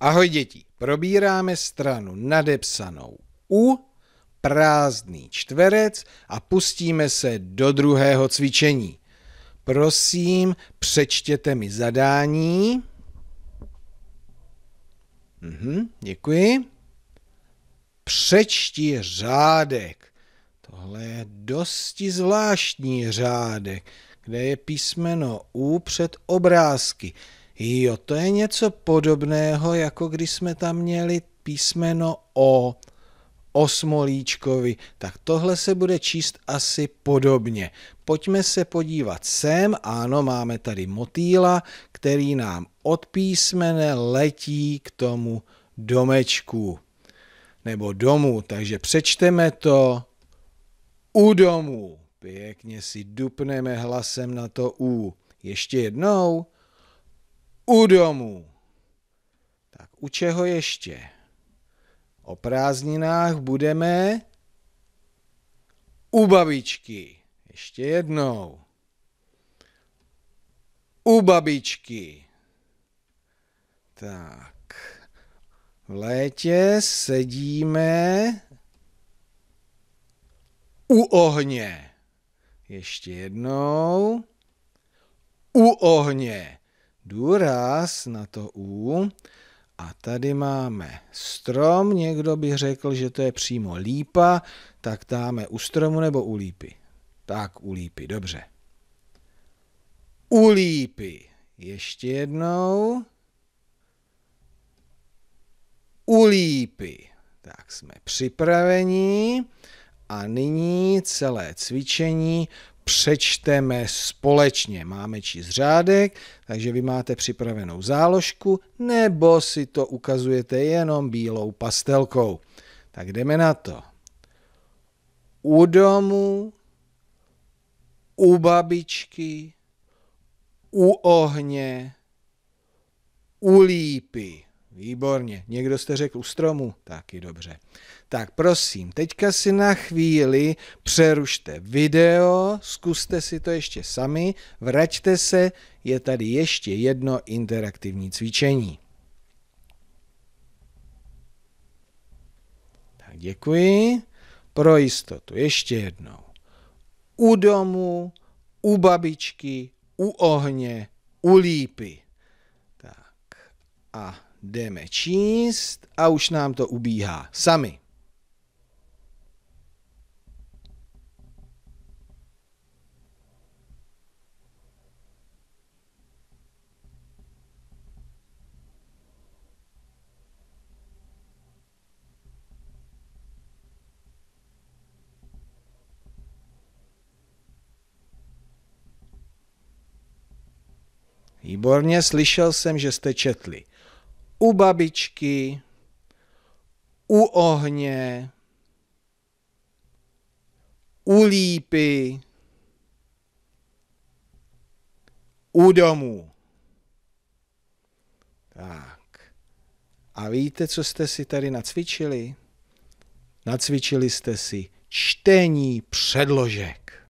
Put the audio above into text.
Ahoj děti, probíráme stranu nadepsanou U, prázdný čtverec a pustíme se do druhého cvičení. Prosím, přečtěte mi zadání. Mhm, děkuji. Přečti řádek. Tohle je dosti zvláštní řádek, kde je písmeno U před obrázky. Jo, to je něco podobného, jako když jsme tam měli písmeno O, osmolíčkovi, tak tohle se bude číst asi podobně. Pojďme se podívat sem, ano, máme tady motýla, který nám od písmene letí k tomu domečku, nebo domu, takže přečteme to u domu. Pěkně si dupneme hlasem na to U. Ještě jednou u domů. Tak u čeho ještě? O prázdninách budeme u babičky. Ještě jednou. U babičky. Tak. V létě sedíme u ohně. Ještě jednou. U ohně důraz na to U. A tady máme strom, někdo by řekl, že to je přímo lípa, tak dáme u stromu nebo u lípy. Tak u lípy, dobře. U lípy. Ještě jednou. U lípy. Tak jsme připraveni a nyní celé cvičení přečteme společně. Máme číst řádek, takže vy máte připravenou záložku, nebo si to ukazujete jenom bílou pastelkou. Tak jdeme na to. U domu, u babičky, u ohně, u lípy. Výborně. Někdo jste řekl u stromu? Taky dobře. Tak prosím, teďka si na chvíli přerušte video, zkuste si to ještě sami, vraťte se, je tady ještě jedno interaktivní cvičení. Tak děkuji. Pro jistotu ještě jednou. U domu, u babičky, u ohně, u lípy. Tak a jdeme číst a už nám to ubíhá sami. Výborně, slyšel jsem, že jste četli u babičky, u ohně, u lípy, u domu. Tak. A víte, co jste si tady nacvičili? Nacvičili jste si čtení předložek.